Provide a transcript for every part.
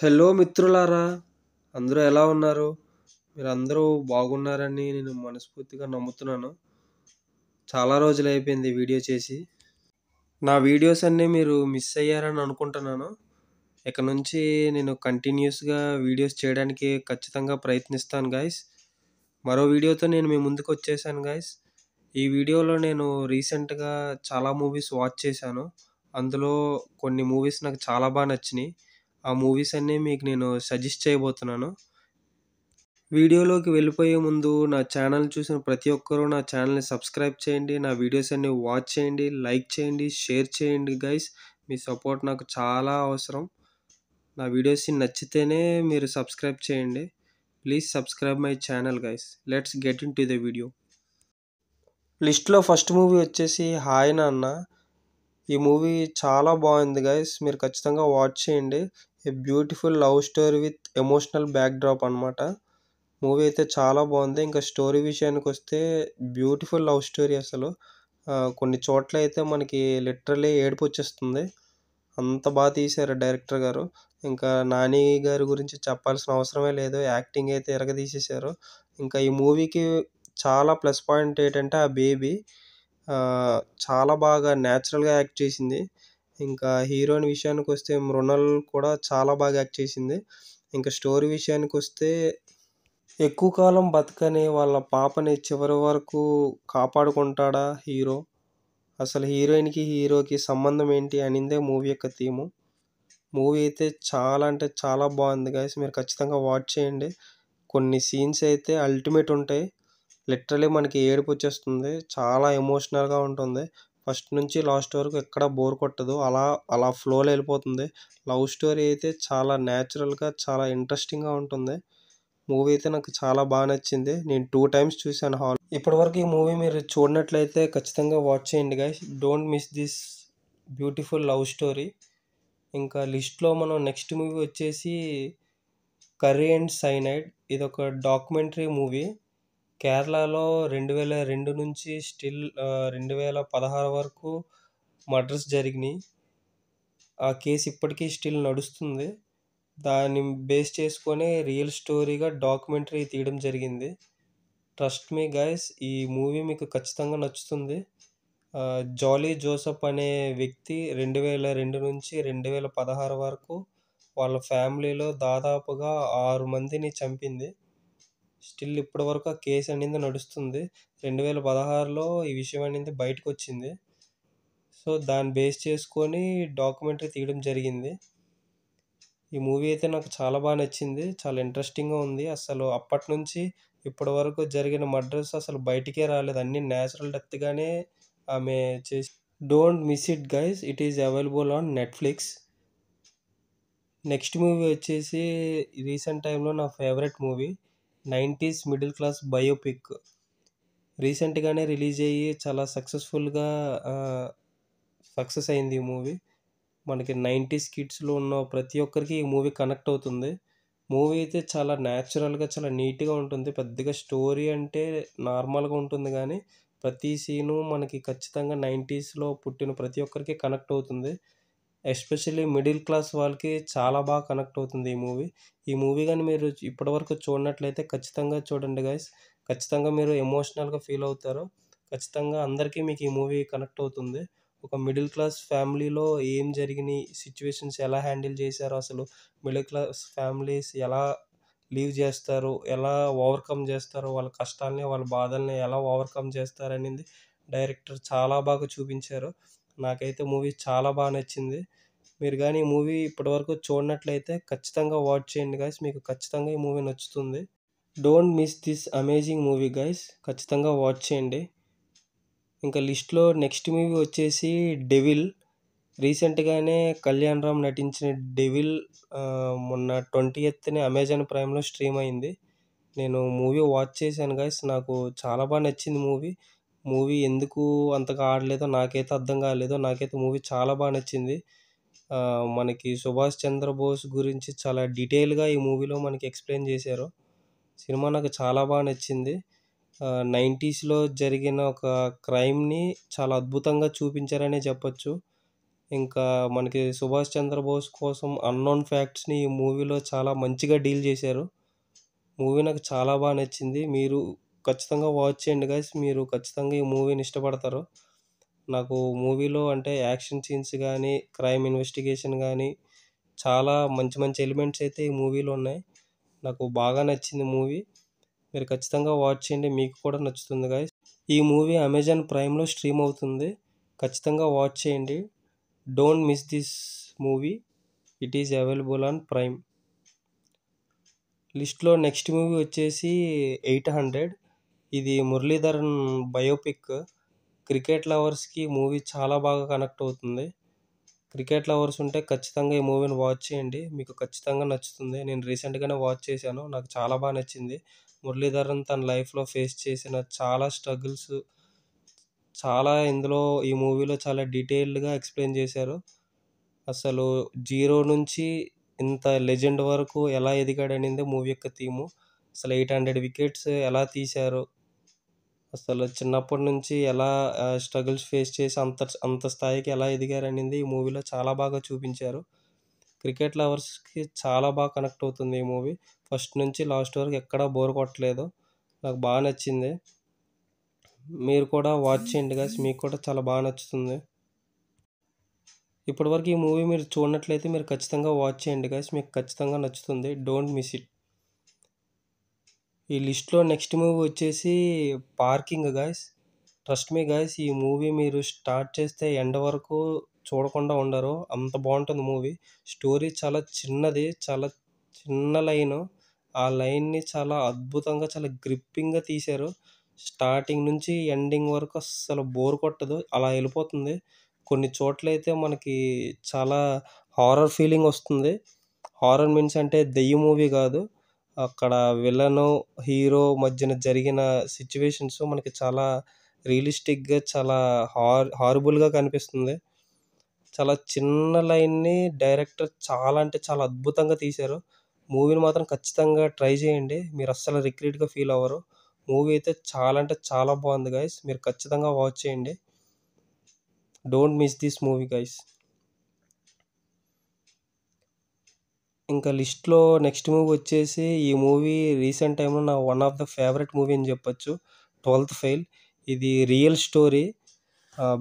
hello మిత్రులారా అందరూ ఎలా ఉన్నారు మీరు అందరూ బాగున్నారని నేను మనస్ఫూర్తిగా నమ్ముతున్నాను చాలా రోజులు అయిపోయింది వీడియో చేసి నా వీడియోస్ అన్నీ మీరు మిస్ అయ్యారని అనుకుంటున్నాను ఇక నుంచి నేను కంటిన్యూస్గా వీడియోస్ చేయడానికి ఖచ్చితంగా ప్రయత్నిస్తాను గాయస్ మరో వీడియోతో నేను మీ ముందుకు వచ్చేసాను గాయస్ ఈ వీడియోలో నేను రీసెంట్గా చాలా మూవీస్ వాచ్ చేశాను అందులో కొన్ని మూవీస్ నాకు చాలా బాగా నచ్చినాయి ఆ మూవీస్ అన్నీ మీకు నేను సజెస్ట్ చేయబోతున్నాను వీడియోలోకి వెళ్ళిపోయే ముందు నా ఛానల్ చూసిన ప్రతి ఒక్కరూ నా ఛానల్ని సబ్స్క్రైబ్ చేయండి నా వీడియోస్ అన్నీ వాచ్ చేయండి లైక్ చేయండి షేర్ చేయండి గైస్ మీ సపోర్ట్ నాకు చాలా అవసరం నా వీడియోస్ నచ్చితేనే మీరు సబ్స్క్రైబ్ చేయండి please subscribe my channel guys let's get in to the video లిస్ట్లో ఫస్ట్ మూవీ వచ్చేసి హాయ్ నాన్న ఈ మూవీ చాలా బాగుంది గైస్ మీరు ఖచ్చితంగా వాచ్ చేయండి a beautiful love story with emotional backdrop అనమాట మూవీ అయితే చాలా బాగుంది ఇంకా స్టోరీ విషయానికి వస్తే బ్యూటిఫుల్ లవ్ స్టోరీ అసలు కొన్ని చోట్ల అయితే మనకి లిటరలీ ఏడుపు వచ్చేస్తుంది అంత బాగా తీశారు డైరెక్టర్ గారు ఇంకా నాని గారి గురించి చెప్పాల్సిన అవసరమే లేదు యాక్టింగ్ అయితే ఎరగదీసేశారు ఇంకా ఈ మూవీకి చాలా ప్లస్ పాయింట్ ఏంటంటే ఆ బేబీ చాలా బాగా న్యాచురల్గా యాక్ట్ చేసింది ఇంకా హీరోయిన్ విషయానికి వస్తే మృణల్ కూడా చాలా బాగా యాక్ట్ చేసింది ఇంకా స్టోరీ విషయానికి వస్తే ఎక్కువ కాలం బతకని వాళ్ళ పాపని చివరి వరకు కాపాడుకుంటాడా హీరో అసలు హీరోయిన్కి హీరోకి సంబంధం ఏంటి అనిందే మూవీ యొక్క థీము మూవీ అయితే చాలా అంటే చాలా బాగుంది గాయస్ మీరు ఖచ్చితంగా వాచ్ చేయండి కొన్ని సీన్స్ అయితే అల్టిమేట్ ఉంటాయి లిటరలీ మనకి ఏడుపు వచ్చేస్తుంది చాలా ఎమోషనల్గా ఉంటుంది ఫస్ట్ నుంచి లాస్ట్ వరకు ఎక్కడ బోర్ కొట్టదు అలా అలా ఫ్లోలో వెళ్ళిపోతుంది లవ్ స్టోరీ అయితే చాలా న్యాచురల్గా చాలా ఇంట్రెస్టింగ్గా ఉంటుంది మూవీ అయితే నాకు చాలా బాగా నచ్చింది నేను టూ టైమ్స్ చూశాను హాల్ ఇప్పటివరకు ఈ మూవీ మీరు చూడనట్లయితే ఖచ్చితంగా వాచ్ చేయండి guys don't miss this beautiful love story ఇంకా లిస్ట్లో మనం నెక్స్ట్ మూవీ వచ్చేసి కర్రీ అండ్ సైనైడ్ ఇది ఒక డాక్యుమెంటరీ మూవీ కేరళలో రెండు వేల రెండు నుంచి స్టిల్ రెండు వేల పదహారు వరకు మర్డర్స్ జరిగినాయి ఆ కేసు ఇప్పటికీ స్టిల్ నడుస్తుంది దాన్ని బేస్ చేసుకొని రియల్ స్టోరీగా డాక్యుమెంటరీ తీయడం జరిగింది ట్రస్ట్ మీ గైస్ ఈ మూవీ మీకు ఖచ్చితంగా నచ్చుతుంది జాలీ జోసఫ్ అనే వ్యక్తి రెండు వేల రెండు నుంచి రెండు వేల పదహారు వరకు వాళ్ళ ఫ్యామిలీలో దాదాపుగా ఆరు మందిని చంపింది స్టిల్ ఇప్పటి వరకు ఆ కేసు అనేది నడుస్తుంది రెండు వేల పదహారులో ఈ విషయం అనేది బయటకు వచ్చింది సో దాన్ని బేస్ చేసుకొని డాక్యుమెంటరీ తీయడం జరిగింది ఈ మూవీ అయితే నాకు చాలా బాగా నచ్చింది చాలా ఇంట్రెస్టింగ్గా ఉంది అసలు అప్పటి నుంచి ఇప్పటి వరకు జరిగిన మర్డర్స్ అసలు బయటికే రాలేదు అన్ని న్యాచురల్ డెత్గానే ఆమె చేసి don't miss it guys it is available on Netflix next movie వచ్చేసి రీసెంట్ టైంలో నా favourite movie nineties middle class biopic రీసెంట్గానే రిలీజ్ అయ్యి చాలా సక్సెస్ఫుల్గా సక్సెస్ అయింది ఈ మూవీ మనకి నైంటీస్ కిడ్స్లో ఉన్న ప్రతి ఒక్కరికి ఈ మూవీ కనెక్ట్ అవుతుంది మూవీ అయితే చాలా న్యాచురల్గా చాలా నీట్గా ఉంటుంది పెద్దగా స్టోరీ అంటే నార్మల్గా ఉంటుంది కానీ ప్రతి సీను మనకి ఖచ్చితంగా నైంటీస్లో పుట్టిన ప్రతి ఒక్కరికి కనెక్ట్ అవుతుంది ఎస్పెషల్లీ మిడిల్ క్లాస్ వాళ్ళకి చాలా బాగా కనెక్ట్ అవుతుంది ఈ మూవీ ఈ మూవీ కానీ మీరు ఇప్పటివరకు చూడనట్లయితే ఖచ్చితంగా చూడండి గైస్ ఖచ్చితంగా మీరు ఎమోషనల్గా ఫీల్ అవుతారు ఖచ్చితంగా అందరికీ మీకు ఈ మూవీ కనెక్ట్ అవుతుంది ఒక మిడిల్ క్లాస్ ఫ్యామిలీలో ఏం జరిగినాయి సిచ్యువేషన్స్ ఎలా హ్యాండిల్ చేశారు అసలు మిడిల్ క్లాస్ ఫ్యామిలీస్ ఎలా లీవ్ చేస్తారు ఎలా ఓవర్కమ్ చేస్తారు వాళ్ళ కష్టాలని వాళ్ళ బాధల్ని ఎలా ఓవర్కమ్ చేస్తారు డైరెక్టర్ చాలా బాగా చూపించారు నాకైతే మూవీ చాలా బాగా నచ్చింది మీరు కానీ ఈ మూవీ ఇప్పటివరకు చూడనట్లయితే ఖచ్చితంగా వాచ్ చేయండి గైస్ మీకు ఖచ్చితంగా ఈ మూవీ నచ్చుతుంది don't miss this amazing movie guys ఖచ్చితంగా వాచ్ చేయండి ఇంకా లిస్ట్లో నెక్స్ట్ మూవీ వచ్చేసి డెవిల్ రీసెంట్గానే కళ్యాణ్ రామ్ నటించిన డెవిల్ మొన్న ట్వంటీ ఎయిత్ని అమెజాన్ ప్రైమ్లో స్ట్రీమ్ అయింది నేను మూవీ వాచ్ చేశాను గైస్ నాకు చాలా బాగా నచ్చింది మూవీ మూవీ ఎందుకు అంతగా ఆడలేదో నాకైతే అర్థం కాలేదో నాకైతే మూవీ చాలా బాగా నచ్చింది మనకి సుభాష్ చంద్రబోస్ గురించి చాలా డీటెయిల్గా ఈ మూవీలో మనకి ఎక్స్ప్లెయిన్ చేశారు సినిమా నాకు చాలా బాగా నచ్చింది నైంటీస్లో జరిగిన ఒక క్రైమ్ని చాలా అద్భుతంగా చూపించారనే చెప్పచ్చు ఇంకా మనకి సుభాష్ చంద్రబోస్ కోసం అన్నోన్ ఫ్యాక్ట్స్ని ఈ మూవీలో చాలా మంచిగా డీల్ చేశారు మూవీ నాకు చాలా బాగా నచ్చింది మీరు ఖచ్చితంగా వాచ్ చేయండి గైస్ మీరు ఖచ్చితంగా ఈ మూవీని ఇష్టపడతారు నాకు మూవీలో అంటే యాక్షన్ సీన్స్ కానీ క్రైమ్ ఇన్వెస్టిగేషన్ కానీ చాలా మంచి మంచి ఎలిమెంట్స్ అయితే ఈ మూవీలో ఉన్నాయి నాకు బాగా నచ్చింది మూవీ మీరు ఖచ్చితంగా వాచ్ చేయండి మీకు కూడా నచ్చుతుంది గాయస్ ఈ మూవీ అమెజాన్ ప్రైమ్లో స్ట్రీమ్ అవుతుంది ఖచ్చితంగా వాచ్ చేయండి don't miss this movie it is available on Prime లిస్ట్లో నెక్స్ట్ మూవీ వచ్చేసి ఎయిట్ హండ్రెడ్ ఇది మురళీధరన్ బయోపిక్ క్రికెట్ లవర్స్కి మూవీ చాలా బాగా కనెక్ట్ అవుతుంది క్రికెట్ లవర్స్ ఉంటే ఖచ్చితంగా ఈ మూవీని వాచ్ చేయండి మీకు ఖచ్చితంగా నచ్చుతుంది నేను రీసెంట్గానే వాచ్ చేశాను నాకు చాలా బాగా నచ్చింది మురళీధరన్ తన లైఫ్లో ఫేస్ చేసిన చాలా స్ట్రగుల్స్ చాలా ఇందులో ఈ మూవీలో చాలా డీటెయిల్డ్గా ఎక్స్ప్లెయిన్ చేశారు అసలు జీరో నుంచి ఇంత లెజెండ్ వరకు ఎలా ఎదిగాడనింది మూవీ యొక్క థీము అసలు ఎయిట్ హండ్రెడ్ వికెట్స్ ఎలా తీశారు అసలు చిన్నప్పటి నుంచి ఎలా స్ట్రగుల్స్ ఫేస్ చేసి అంత అంత స్థాయికి ఎలా ఎదిగారు అనేది ఈ మూవీలో చాలా బాగా చూపించారు క్రికెట్ లవర్స్కి చాలా బాగా కనెక్ట్ అవుతుంది ఈ మూవీ ఫస్ట్ నుంచి లాస్ట్ వరకు ఎక్కడా బోర్ కొట్టలేదు నాకు బాగా నచ్చింది మీరు కూడా వాచ్ చేయండి గాస్ మీకు కూడా చాలా బాగా నచ్చుతుంది ఇప్పటివరకు ఈ మూవీ మీరు చూడనట్లయితే మీరు ఖచ్చితంగా వాచ్ చేయండి గాయస్ మీకు ఖచ్చితంగా నచ్చుతుంది డోంట్ మిస్ ఇట్ ఈ లిస్ట్లో నెక్స్ట్ మూవీ వచ్చేసి parking guys trust me guys ఈ మూవీ మీరు స్టార్ట్ చేస్తే ఎండ వరకు చూడకుండా ఉండరు అంత బాగుంటుంది మూవీ స్టోరీ చాలా చిన్నది చాలా చిన్న లైన్ ఆ లైన్ని చాలా అద్భుతంగా చాలా గ్రిప్పింగ్గా తీశారు స్టార్టింగ్ నుంచి ఎండింగ్ వరకు అసలు బోర్ కొట్టదు అలా వెళ్ళిపోతుంది కొన్ని చోట్లయితే మనకి చాలా హారర్ ఫీలింగ్ వస్తుంది హారర్ మీన్స్ అంటే దెయ్య మూవీ కాదు అక్కడ విలను హీరో మధ్యన జరిగిన సిచ్యువేషన్స్ మనకి చాలా రియలిస్టిక్గా చాలా హార్ హారబుల్గా కనిపిస్తుంది చాలా చిన్న లైన్ని డైరెక్టర్ చాలా అంటే చాలా అద్భుతంగా తీశారు మూవీని మాత్రం ఖచ్చితంగా ట్రై చేయండి మీరు అస్సలు రిక్రీట్గా ఫీల్ అవ్వరు మూవీ అయితే చాలా అంటే చాలా బాగుంది గాయస్ మీరు ఖచ్చితంగా వాచ్ చేయండి don't miss this movie guys ఇంకా లిస్ట్లో నెక్స్ట్ మూవీ వచ్చేసి ఈ మూవీ రీసెంట్ టైంలో నా one of the favourite movie అని చెప్పొచ్చు ట్వెల్త్ ఫెయిల్ ఇది రియల్ స్టోరీ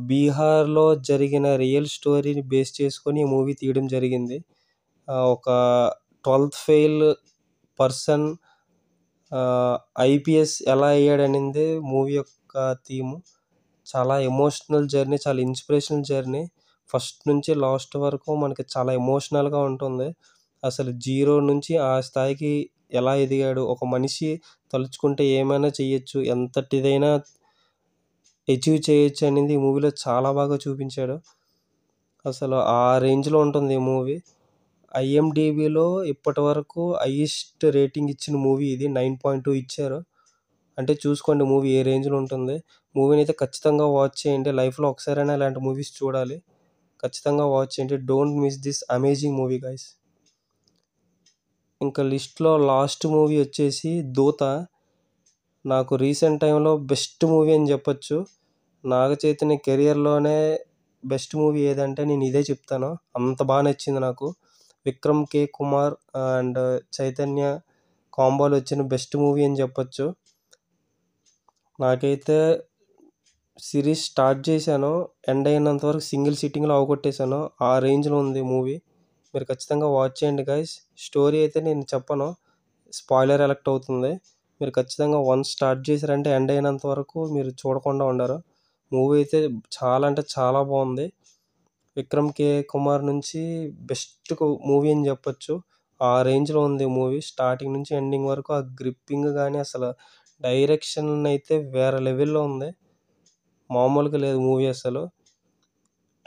బీహార్లో జరిగిన రియల్ స్టోరీని బేస్ చేసుకొని ఈ మూవీ తీయడం జరిగింది ఒక ట్వెల్త్ ఫెయిల్ పర్సన్ ఐపీఎస్ ఎలా అయ్యాడనింది మూవీ యొక్క థీమ్ చాలా ఎమోషనల్ జర్నీ చాలా ఇన్స్పిరేషనల్ జర్నీ ఫస్ట్ నుంచి లాస్ట్ వరకు మనకి చాలా ఎమోషనల్గా ఉంటుంది అసలు జీరో నుంచి ఆ స్థాయికి ఎలా ఎదిగాడు ఒక మనిషి తలుచుకుంటే ఏమైనా చేయొచ్చు ఎంతటిదైనా అచీవ్ చేయొచ్చు అనేది ఈ మూవీలో చాలా బాగా చూపించాడు అసలు ఆ రేంజ్లో ఉంటుంది ఈ మూవీ ఐఎండిబిలో ఇప్పటి వరకు హైయెస్ట్ రేటింగ్ ఇచ్చిన మూవీ ఇది నైన్ పాయింట్ టూ ఇచ్చారు అంటే చూసుకోండి మూవీ ఏ రేంజ్లో ఉంటుంది మూవీని అయితే ఖచ్చితంగా వాచ్ చేయండి లైఫ్లో ఒకసారైనా ఇలాంటి మూవీస్ చూడాలి ఖచ్చితంగా వాచ్ చేయండి don't miss this amazing movie guys ఇంకా లిస్ట్లో లాస్ట్ మూవీ వచ్చేసి దూత నాకు రీసెంట్ టైంలో బెస్ట్ మూవీ అని చెప్పొచ్చు నాగ చైతన్య కెరియర్లోనే బెస్ట్ మూవీ ఏదంటే నేను ఇదే చెప్తాను అంత బాగా నచ్చింది నాకు విక్రమ్ కే కుమార్ అండ్ చైతన్య కాంబోలు వచ్చిన బెస్ట్ మూవీ అని చెప్పొచ్చు నాకైతే సిరీస్ స్టార్ట్ చేశాను ఎండ్ అయినంత వరకు సింగిల్ సిట్టింగ్లో అవగొట్టేశాను ఆ రేంజ్లో ఉంది మూవీ మీరు ఖచ్చితంగా వాచ్ చేయండి గైస్ స్టోరీ అయితే నేను చెప్పను స్పాయిలర్ ఎలెక్ట్ అవుతుంది మీరు ఖచ్చితంగా వన్ స్టార్ట్ చేశారంటే ఎండ్ అయినంత వరకు మీరు చూడకుండా ఉండరు మూవీ అయితే చాలా అంటే చాలా బాగుంది విక్రమ్ కే కుమార్ నుంచి బెస్ట్ మూవీ అని చెప్పొచ్చు ఆ రేంజ్లో ఉంది మూవీ స్టార్టింగ్ నుంచి ఎండింగ్ వరకు ఆ గ్రిప్పింగ్ కానీ అసలు డైరెక్షన్ అయితే వేరే లెవెల్లో ఉంది మామూలుగా లేదు మూవీ అసలు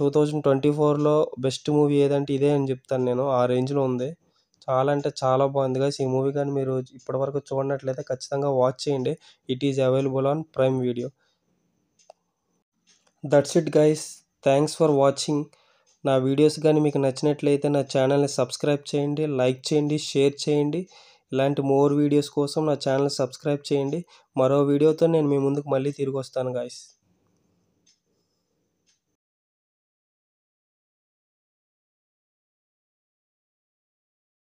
టూ థౌజండ్ ట్వంటీ ఫోర్లో బెస్ట్ మూవీ ఏదంటే ఇదే అని చెప్తాను నేను ఆ రేంజ్లో ఉంది చాలా అంటే చాలా బాగుంది గైస్ ఈ మూవీ కానీ మీరు ఇప్పటివరకు చూడనట్లయితే ఖచ్చితంగా వాచ్ చేయండి it is available on Prime Video that's it guys thanks for watching నా వీడియోస్ కానీ మీకు నచ్చినట్లయితే నా ఛానల్ని సబ్స్క్రైబ్ చేయండి లైక్ చేయండి షేర్ చేయండి ఇలాంటి మోర్ వీడియోస్ కోసం నా ఛానల్ సబ్స్క్రైబ్ చేయండి మరో వీడియోతో నేను మీ ముందుకు మళ్ళీ తిరిగి వస్తాను గాయస్